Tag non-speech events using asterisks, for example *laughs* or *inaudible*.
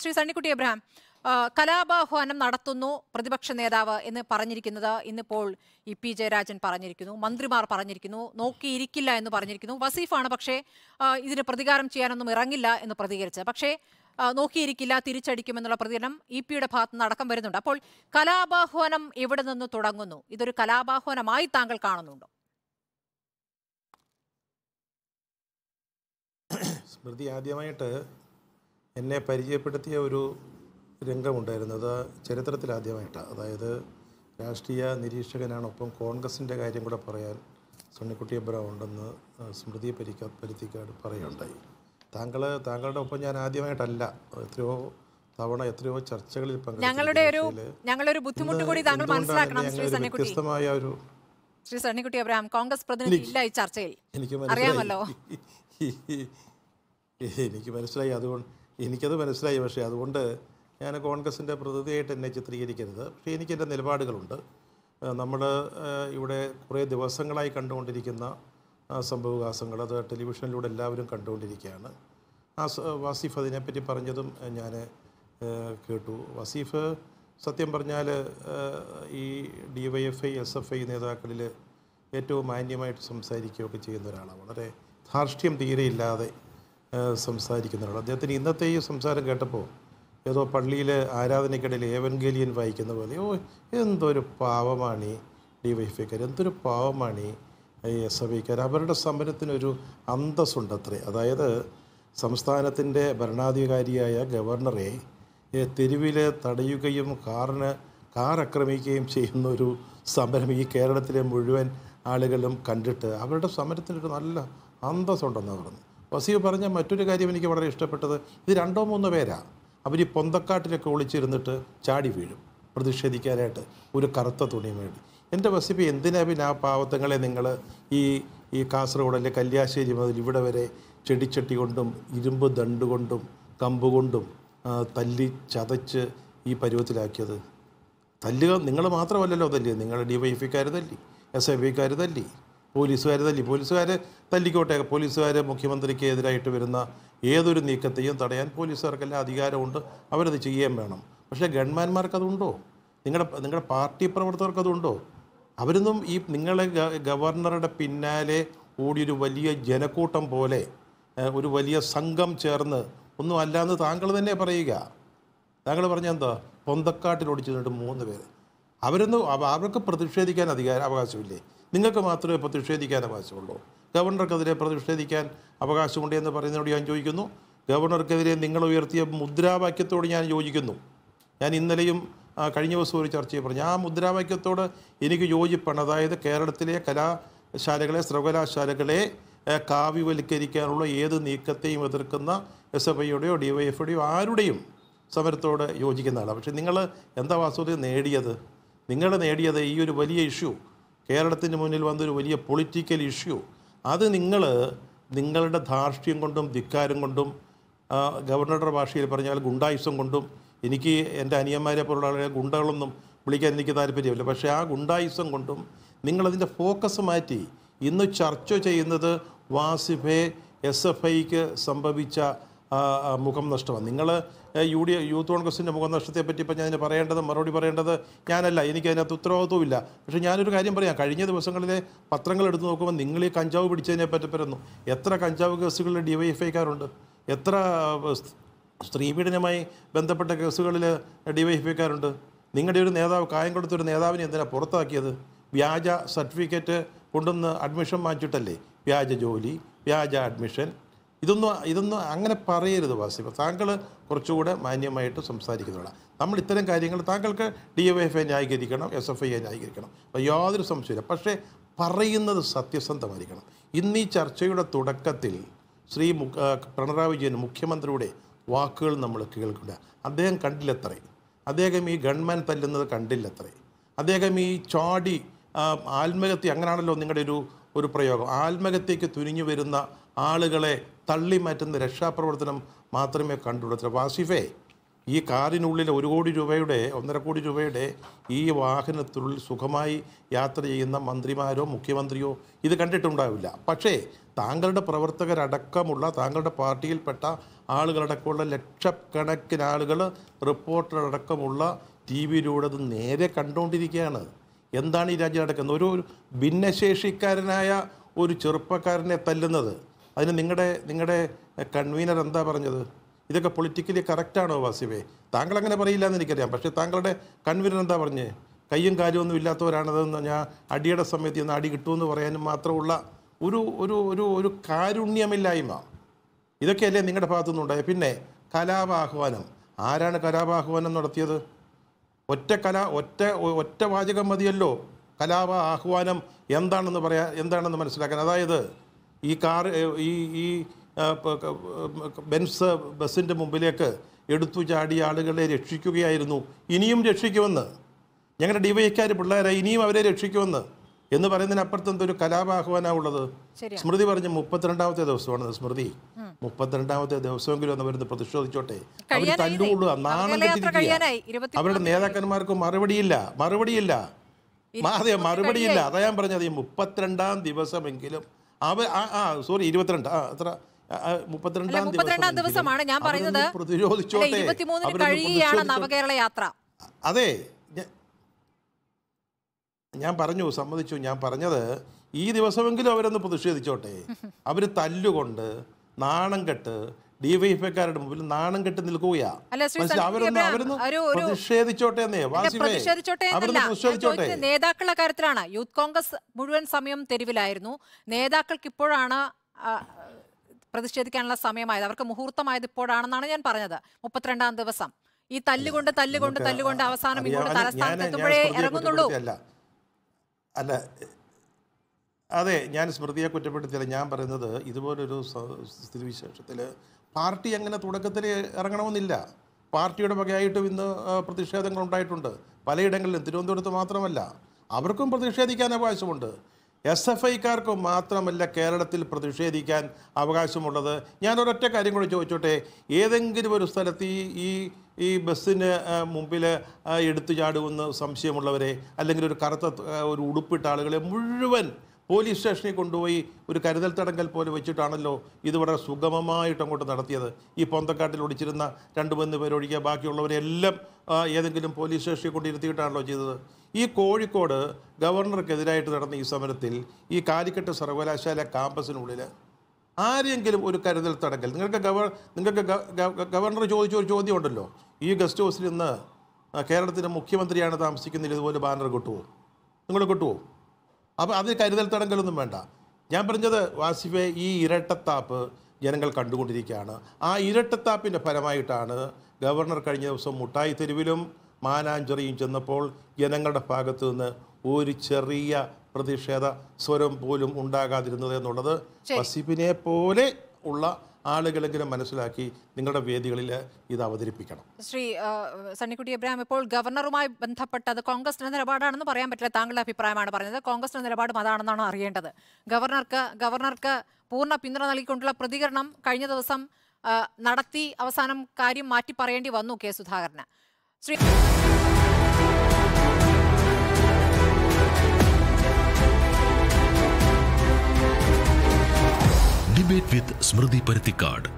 Shri സണ്ണിക്കുട്ടി Abraham കലാപാഹ്വാനം നടത്തുന്നു പ്രതിപക്ഷ നേതാവ് എന്ന് പറഞ്ഞിരിക്കുന്നത് ഇന്നിപ്പോൾ ഇ പി ജയരാജൻ പറഞ്ഞിരിക്കുന്നു മന്ത്രിമാർ പറഞ്ഞിരിക്കുന്നു നോക്കിയിരിക്കില്ല എന്ന് പറഞ്ഞിരിക്കുന്നു വസീഫാണ് പക്ഷേ ഇതിന് പ്രതികാരം ചെയ്യാനൊന്നും ഇറങ്ങില്ല എന്ന് പ്രതികരിച്ചത് പക്ഷേ നോക്കിയിരിക്കില്ല തിരിച്ചടിക്കുമെന്നുള്ള പ്രതികരണം ഇ പിയുടെ ഭാഗത്ത് നിന്ന് അടക്കം വരുന്നുണ്ട് അപ്പോൾ കലാപാഹ്വാനം ഇവിടെ നിന്ന് തുടങ്ങുന്നു ഇതൊരു കലാപാഹ്വാനമായി താങ്കൾ കാണുന്നുണ്ടോ സ്മൃതി ആദ്യമായിട്ട് എന്നെ പരിചയപ്പെടുത്തിയ ഒരു രംഗമുണ്ടായിരുന്നു അത് ചരിത്രത്തിലാദ്യമായിട്ടാണ് അതായത് രാഷ്ട്രീയ നിരീക്ഷകനാണൊപ്പം കോൺഗ്രസിൻ്റെ കാര്യം കൂടെ പറയാൻ സുണ്ണിക്കുട്ടി അബ്രാം ഉണ്ടെന്ന് സ്മൃതി പരിക്ക പരുത്തിക്കാട് പറയുണ്ടായി താങ്കൾ താങ്കളുടെ ഒപ്പം ഞാൻ ആദ്യമായിട്ടല്ല എത്രയോ തവണ എത്രയോ ചർച്ചകളിൽ പങ്കെടുത്തു ഒരു ശ്രീ സണ്ണിക്കുട്ടി അബ്രഹാം കോൺഗ്രസ് പ്രതിനിധി ഇല്ല ഈ ചർച്ചയിൽ എനിക്ക് അറിയാമല്ലോ *laughs* എനിക്ക് മനസ്സിലായി അതുകൊണ്ട് എനിക്കത് മനസ്സിലായി പക്ഷേ അതുകൊണ്ട് ഞാൻ കോൺഗ്രസിൻ്റെ പ്രതിനിധിയായിട്ട് എന്നെ ചിത്രീകരിക്കരുത് പക്ഷേ എനിക്കെൻ്റെ നിലപാടുകളുണ്ട് നമ്മൾ ഇവിടെ കുറേ ദിവസങ്ങളായി കണ്ടുകൊണ്ടിരിക്കുന്ന സംഭവവികാസങ്ങൾ അത് ടെലിവിഷനിലൂടെ എല്ലാവരും കണ്ടുകൊണ്ടിരിക്കുകയാണ് ആ വാസിഫ് അതിനെപ്പറ്റി പറഞ്ഞതും ഞാൻ കേട്ടു വസീഫ് സത്യം പറഞ്ഞാൽ ഈ D Y F I S F I നേതാക്കളിൽ ഏറ്റവും മാന്യമായിട്ട് സംസാരിക്കുകയൊക്കെ ചെയ്യുന്ന ഒരാളാണ് വളരെ ധാർഷ്ട്യം തീരെയില്ലാതെ സംസാരിക്കുന്നുണ്ട് അദ്ദേഹത്തിന് ഇന്നത്തെ ഈ സംസാരം കേട്ടപ്പോൾ ഏതോ പള്ളിയിലെ ആരാധനയ്ക്കിടയിൽ ഏവൻഗേലിയൻ വായിക്കുന്ന പോലെ ഓ എന്തൊരു പാവമാണ് ഡി വൈഫൈക്കാർ എന്തൊരു പാവമാണ് ഈ എസ് എ വിക്കാർ അവരുടെ സമരത്തിനൊരു അത്രേ അതായത് സംസ്ഥാനത്തിൻ്റെ ഭരണാധികാരിയായ ഗവർണറെ തെരുവിൽ തടയുകയും കാറിന് കാർ ആക്രമിക്കുകയും ചെയ്യുന്ന ഒരു സമരം ഈ കേരളത്തിലെ മുഴുവൻ ആളുകളും കണ്ടിട്ട് അവരുടെ സമരത്തിനൊരു നല്ല അന്തസ്സുണ്ടെന്ന് പറഞ്ഞു വസീഫ് പറഞ്ഞ മറ്റൊരു കാര്യം എനിക്ക് വളരെ ഇഷ്ടപ്പെട്ടത് ഇത് രണ്ടോ മൂന്നോ പേരാണ് അവർ ഈ പൊന്തക്കാട്ടിലൊക്കെ ഒളിച്ചിരുന്നിട്ട് ചാടി വീഴും പ്രതിഷേധിക്കാനായിട്ട് ഒരു കറുത്ത തുണി വേണ്ടി എൻ്റെ വസിപ്പ് എന്തിനാ പിന്നെ ആ പാവത്തങ്ങളെ നിങ്ങൾ ഈ ഈ അല്ലെങ്കിൽ കല്യാശ്ശേരി മുതൽ ഇവിടെ വരെ ചെടിച്ചട്ടി കൊണ്ടും ഇരുമ്പ് ദണ്ട് കൊണ്ടും കമ്പ് കൊണ്ടും തല്ലി ചതച്ച് ഈ പരുവത്തിലാക്കിയത് തല്ലുക നിങ്ങൾ മാത്രമല്ലല്ലോ തല്ലിയത് നിങ്ങളുടെ ഡി വൈ തല്ലി എസ് ഐ ബിക്കാർ തല്ലി പോലീസുകാർ തല്ലി പോലീസുകാർ തല്ലിക്കോട്ടെ പോലീസുകാർ മുഖ്യമന്ത്രിക്ക് എതിരായിട്ട് വരുന്ന ഏതൊരു നീക്കത്തെയും തടയാൻ പോലീസുകാർക്കെല്ലാം അധികാരമുണ്ട് അവരത് ചെയ്യാൻ വേണം പക്ഷേ ഗവൺമെൻമാർക്ക് നിങ്ങളുടെ നിങ്ങളുടെ പാർട്ടി പ്രവർത്തകർക്കതുണ്ടോ അവരൊന്നും ഈ നിങ്ങളെ ഗവർണറുടെ പിന്നാലെ ഓടിയൊരു വലിയ ജനക്കൂട്ടം പോലെ ഒരു വലിയ സംഘം ചേർന്ന് ഒന്നും അല്ലാന്ന് താങ്കൾ തന്നെ പറയുക താങ്കൾ പറഞ്ഞ എന്താ പൊന്തക്കാട്ടിൽ ഓടിച്ചു മൂന്ന് പേര് അവരൊന്നും അവർക്ക് പ്രതിഷേധിക്കാൻ അധികാര അവകാശമില്ലേ നിങ്ങൾക്ക് മാത്രമേ പ്രതിഷേധിക്കാൻ അവകാശമുള്ളൂ ഗവർണർക്കെതിരെ പ്രതിഷേധിക്കാൻ അവകാശമുണ്ട് എന്ന് പറയുന്നതിനോട് ഞാൻ ചോദിക്കുന്നു ഗവർണർക്കെതിരെ നിങ്ങൾ ഉയർത്തിയ മുദ്രാവാക്യത്തോട് ഞാൻ യോജിക്കുന്നു ഞാൻ ഇന്നലെയും കഴിഞ്ഞ ദിവസം ഒരു ചർച്ചയിൽ പറഞ്ഞു ആ മുദ്രാവാക്യത്തോട് എനിക്ക് യോജിപ്പാണ് അതായത് കേരളത്തിലെ കലാശാലകളെ സർവകലാശാലകളെ കാവ്യവൽക്കരിക്കാനുള്ള ഏത് നീക്കത്തെയും എതിർക്കുന്ന എസ് എഫ് ഐയുടെയോ ഡി വൈ എഫ് ഐയുടെയോ ആരുടെയും സമരത്തോട് യോജിക്കുന്നതാണ് പക്ഷേ നിങ്ങൾ എന്താ വാസ്തവത്തിൽ നേടിയത് നിങ്ങൾ നേടിയത് ഈ ഒരു വലിയ ഇഷ്യൂ കേരളത്തിന് മുന്നിൽ വന്നൊരു വലിയ പൊളിറ്റിക്കൽ ഇഷ്യൂ അത് നിങ്ങൾ നിങ്ങളുടെ ധാർഷ്ട്യം കൊണ്ടും ധിക്കാരം കൊണ്ടും ഗവർണറുടെ ഭാഷയിൽ പറഞ്ഞാൽ ഗുണ്ടായുസം കൊണ്ടും എനിക്ക് എൻ്റെ അനിയന്മാരെ പോലുള്ള ആളുകളെ ഗുണ്ടകളൊന്നും വിളിക്കാൻ എനിക്ക് താല്പര്യമില്ല പക്ഷേ ആ ഗുണ്ടായുസം കൊണ്ടും നിങ്ങളതിൻ്റെ ഫോക്കസ് മാറ്റി ഇന്ന് ചർച്ച ചെയ്യുന്നത് വാസിഫെ എസ് എഫ് ഐക്ക് സംഭവിച്ച മുഖം നഷ്ടമാണ് നിങ്ങൾ യു ഡി യൂത്ത് കോൺഗ്രസിൻ്റെ മുഖം നഷ്ടത്തെപ്പറ്റി ഇപ്പം ഞാൻ പറയേണ്ടത് മറുപടി പറയേണ്ടത് ഞാനല്ല എനിക്ക് അതിനകത്ത് ഉത്തരവാദിത്വമില്ല പക്ഷേ ഞാനൊരു കാര്യം പറയാം കഴിഞ്ഞ ദിവസങ്ങളിലെ പത്രങ്ങൾ എടുത്തു നോക്കുമ്പോൾ നിങ്ങൾ ഈ കഞ്ചാവ് പിടിച്ചതിനെ പറ്റി പറയുന്നു എത്ര കഞ്ചാവ് കേസുകളിൽ ഡിവൈഎഫ്ഐക്കാരുണ്ട് എത്ര സ്ത്രീ ബന്ധപ്പെട്ട കേസുകളിൽ ഡിവൈഎഫ്ഐക്കാരുണ്ട് നിങ്ങളുടെ ഒരു നേതാവ് കായം കൊടുത്തൊരു നേതാവിനെ എന്തിനാണ് പുറത്താക്കിയത് വ്യാജ സർട്ടിഫിക്കറ്റ് കൊണ്ടുവന്ന് അഡ്മിഷൻ മാറ്റിയിട്ടല്ലേ വ്യാജ ജോലി വ്യാജ അഡ്മിഷൻ ഇതൊന്നും ഇതൊന്നും അങ്ങനെ പറയരുത് വാസിഫ് താങ്കൾ കുറച്ചുകൂടെ മാന്യമായിട്ട് സംസാരിക്കുന്നതാണ് നമ്മൾ ഇത്തരം കാര്യങ്ങൾ താങ്കൾക്ക് ഡി എഫ് എഫ് ഐ ന്യായീകരിക്കണം എസ് എഫ് ഐ എ ന്യായീകരിക്കണം അപ്പോൾ യാതൊരു സംശയമില്ല പക്ഷേ പറയുന്നത് സത്യസന്ധമായിരിക്കണം ഇന്ന് ഈ ചർച്ചയുടെ തുടക്കത്തിൽ ശ്രീ പിണറായി വിജയൻ മുഖ്യമന്ത്രിയുടെ വാക്കുകൾ നമ്മൾ കേൾക്കുക അദ്ദേഹം കണ്ടില്ലത്രേ അദ്ദേഹം ഈ ഗൺമാൻ തല്ലുന്നത് കണ്ടില്ലത്രേ അദ്ദേഹം ഈ ചാടി ആത്മഹത്യ അങ്ങനെയാണല്ലോ നിങ്ങളുടെ ഒരു ഒരു പ്രയോഗം ആത്മഹത്യക്ക് തുനിഞ്ഞു വരുന്ന ആളുകളെ തള്ളി മാറ്റുന്ന രക്ഷാപ്രവർത്തനം മാത്രമേ കണ്ടുള്ളൂ വാസിഫേ ഈ കാറിനുള്ളിൽ ഒരു കോടി രൂപയുടെ ഒന്നര കോടി രൂപയുടെ ഈ വാഹനത്തിനുള്ളിൽ സുഖമായി യാത്ര ചെയ്യുന്ന മന്ത്രിമാരോ മുഖ്യമന്ത്രിയോ ഇത് കണ്ടിട്ടുണ്ടാവില്ല പക്ഷേ താങ്കളുടെ പ്രവർത്തകരടക്കമുള്ള താങ്കളുടെ പാർട്ടിയിൽപ്പെട്ട ആളുകളടക്കമുള്ള ലക്ഷക്കണക്കിന് ആളുകൾ റിപ്പോർട്ടറടക്കമുള്ള ടി വിയിലൂടെ അത് നേരെ കണ്ടുകൊണ്ടിരിക്കുകയാണ് എന്താണ് ഈ രാജ്യം നടക്കുന്നത് ഒരു ഭിന്നശേഷിക്കാരനായ ഒരു ചെറുപ്പക്കാരനെ തല്ലുന്നത് അതിന് നിങ്ങളുടെ നിങ്ങളുടെ കൺവീനർ എന്താ പറഞ്ഞത് ഇതൊക്കെ പൊളിറ്റിക്കലി കറക്റ്റാണോ വാസിവേ താങ്കൾ അങ്ങനെ പറയില്ല എന്ന് എനിക്കറിയാം പക്ഷേ താങ്കളുടെ കൺവീനർ എന്താ പറഞ്ഞേ കയ്യും കാര്യമൊന്നും ഇല്ലാത്തവരാണതെന്ന് ഞാൻ അടിയുടെ സമയത്ത് ഇന്ന് അടി കിട്ടുമെന്ന് പറയാനും മാത്രമുള്ള ഒരു ഒരു ഒരു ഒരു കാരുണ്യമില്ലായ്മ ഇതൊക്കെയല്ലേ നിങ്ങളുടെ ഭാഗത്തുനിന്നുണ്ടായത് പിന്നെ കലാപാഹ്വാനം ആരാണ് കലാപാഹ്വാനം നടത്തിയത് ഒറ്റ കല ഒറ്റ ഒറ്റ വാചകം മതിയല്ലോ കലാപ ആഹ്വാനം എന്താണെന്ന് പറയാ എന്താണെന്ന് മനസ്സിലാക്കാൻ അതായത് ഈ കാർ ഈ ഈ ബെൻസ് ബസ്സിൻ്റെ മുമ്പിലേക്ക് എടുത്തു ചാടിയ ആളുകളെ രക്ഷിക്കുകയായിരുന്നു ഇനിയും രക്ഷിക്കുമെന്ന് ഞങ്ങളുടെ ഡിവൈക്കാർ പിള്ളേരെ ഇനിയും അവരെ രക്ഷിക്കുമെന്ന് എന്ന് പറയുന്നതിനപ്പുറത്ത് എന്തൊരു കലാപാഹ്വാനാ ഉള്ളത് സ്മൃതി പറഞ്ഞു മുപ്പത്തിരണ്ടാമത്തെ ദിവസമാണ് സ്മൃതി മുപ്പത്തിരണ്ടാമത്തെ ദിവസമെങ്കിലും ഒന്ന് വരുന്നത് പ്രതിഷേധിച്ചോട്ടെ അവർ തല്ലുകൊള്ളു അവരുടെ നേതാക്കന്മാർക്ക് മറുപടിയില്ല മറുപടിയില്ല അതെ മറുപടിയില്ല അതാ ഞാൻ പറഞ്ഞത് ഈ മുപ്പത്തിരണ്ടാം ദിവസമെങ്കിലും അവർ ആ സോറി ഇരുപത്തിരണ്ട് ആ അത്ര മുപ്പത്തിരണ്ടാം ദിവസമാണ് ഞാൻ പറയുന്നത് പ്രതിരോധിച്ചോട്ടെ അതെ ഞാൻ പറഞ്ഞു സമ്മതിച്ചു ഞാൻ പറഞ്ഞത് ഈ ദിവസമെങ്കിലും അവരൊന്ന് പ്രതിഷേധിച്ചോട്ടെ അവർ തല്ലുകൊണ്ട് നാണം കെട്ട് ഡിവൈഎഫ്ഐക്കാരുടെ മുമ്പിൽ നാണം കെട്ടി നിൽക്കുകയാ പ്രതിഷേധിച്ചോട്ടെ പ്രതിഷേധിച്ചോട്ടെ നേതാക്കളുടെ കാര്യത്തിലാണ് യൂത്ത് കോൺഗ്രസ് മുഴുവൻ സമയം തെരുവിലായിരുന്നു നേതാക്കൾക്ക് ഇപ്പോഴാണ് പ്രതിഷേധിക്കാനുള്ള സമയമായത് അവർക്ക് മുഹൂർത്തമായത് ഇപ്പോഴാണെന്നാണ് ഞാൻ പറഞ്ഞത് മുപ്പത്തിരണ്ടാം ദിവസം ഈ തല്ലുകൊണ്ട് തല്ലുകൊണ്ട് തല്ലുകൊണ്ട് അവസാനം ഇങ്ങോട്ട് തലസ്ഥാനത്തെത്തുമ്പോഴേ ഇറങ്ങുന്നുള്ളൂ അല്ല അതെ ഞാൻ സ്മൃതിയെ കുറ്റപ്പെടുത്തിയില്ല ഞാൻ പറയുന്നത് ഇതുപോലൊരു സ്ഥിതിവിശേഷത്തിൽ പാർട്ടി അങ്ങനെ തുടക്കത്തിൽ ഇറങ്ങണമെന്നില്ല പാർട്ടിയുടെ വകയായിട്ടും ഇന്ന് പ്രതിഷേധങ്ങൾ ഉണ്ടായിട്ടുണ്ട് പലയിടങ്ങളിലും തിരുവനന്തപുരത്ത് മാത്രമല്ല അവർക്കും പ്രതിഷേധിക്കാൻ അവകാശമുണ്ട് എസ് എഫ് ഐക്കാർക്ക് മാത്രമല്ല കേരളത്തിൽ പ്രതിഷേധിക്കാൻ അവകാശമുള്ളത് ഞാനൊരൊറ്റ കാര്യം കൂടി ചോദിച്ചോട്ടെ ഏതെങ്കിലും ഒരു സ്ഥലത്ത് ഈ ഈ ബസ്സിന് മുമ്പിൽ എടുത്തു ചാടുമെന്ന് സംശയമുള്ളവരെ അല്ലെങ്കിൽ ഒരു കറുത്ത ഒരു ഉടുപ്പിട്ട ആളുകളെ മുഴുവൻ പോലീസ് സ്റ്റേഷനിൽ കൊണ്ടുപോയി ഒരു കരുതൽ തടങ്കൽ പോലെ വെച്ചിട്ടാണല്ലോ ഇത് വളരെ സുഗമമായിട്ട് അങ്ങോട്ട് നടത്തിയത് ഈ പൊന്തക്കാട്ടിൽ ഒളിച്ചിരുന്ന രണ്ട് മൂന്ന് പേരൊഴികെ ബാക്കിയുള്ളവരെല്ലാം ഏതെങ്കിലും പോലീസ് സ്റ്റേഷനിൽ കൊണ്ടിരുത്തിയിട്ടാണല്ലോ ചെയ്തത് ഈ കോഴിക്കോട് ഗവർണർക്കെതിരായിട്ട് നടന്ന ഈ സമരത്തിൽ ഈ കാലിക്കട്ട് സർവകലാശാല ക്യാമ്പസിനുള്ളിൽ ആരെങ്കിലും ഒരു കരുതൽ തടങ്കൽ നിങ്ങൾക്ക് ഗവർ നിങ്ങൾക്ക് ഗവർണർ ചോദിച്ച ഒരു ചോദ്യം ഉണ്ടല്ലോ ഈ ഗസ്റ്റ് ഹൗസിൽ നിന്ന് കേരളത്തിൻ്റെ മുഖ്യമന്ത്രിയാണ് താമസിക്കുന്നതിൽ ഇതുപോലെ ബാനർ കിട്ടുമോ നിങ്ങൾ കിട്ടുമോ അപ്പോൾ അതിന് കരുതൽ തടങ്കലൊന്നും വേണ്ട ഞാൻ പറഞ്ഞത് വാസിഫെ ഈ ഇരട്ടത്താപ്പ് ജനങ്ങൾ കണ്ടുകൊണ്ടിരിക്കുകയാണ് ആ ഇരട്ടത്താപ്പിൻ്റെ ഫലമായിട്ടാണ് ഗവർണർ കഴിഞ്ഞ ദിവസം മുട്ടായി തെരുവിലും മാനാഞ്ചറിയും ചെന്നപ്പോൾ ജനങ്ങളുടെ ഭാഗത്ത് നിന്ന് ഒരു ചെറിയ പ്രതിഷേധ സ്വരം പോലും ഉണ്ടാകാതിരുന്നത് എന്നുള്ളത് വസീബിനെ പോലെ ഉള്ള ആളുകളെങ്കിലും മനസ്സിലാക്കി നിങ്ങളുടെ വേദികളിൽ ഇത് അവതരിപ്പിക്കണം ശ്രീ സണ്ണിക്കുട്ടി എബ്രാഹിം ഇപ്പോൾ ഗവർണറുമായി അത് കോൺഗ്രസിന്റെ നിലപാടാണെന്ന് പറയാൻ പറ്റില്ല താങ്കളുടെ അഭിപ്രായമാണ് പറഞ്ഞത് കോൺഗ്രസിന്റെ നിലപാടും അതാണെന്നാണ് അറിയേണ്ടത് ഗവർണർക്ക് ഗവർണർക്ക് പൂർണ്ണ പിന്തുണ നൽകിക്കൊണ്ടുള്ള പ്രതികരണം കഴിഞ്ഞ ദിവസം നടത്തി അവസാനം കാര്യം മാറ്റി പറയേണ്ടി വന്നു കെ സുധാകരന് ശ്രീ ഡിബേറ്റ് വിത്ത് സ്മൃതി പരുത്തിക്കാട്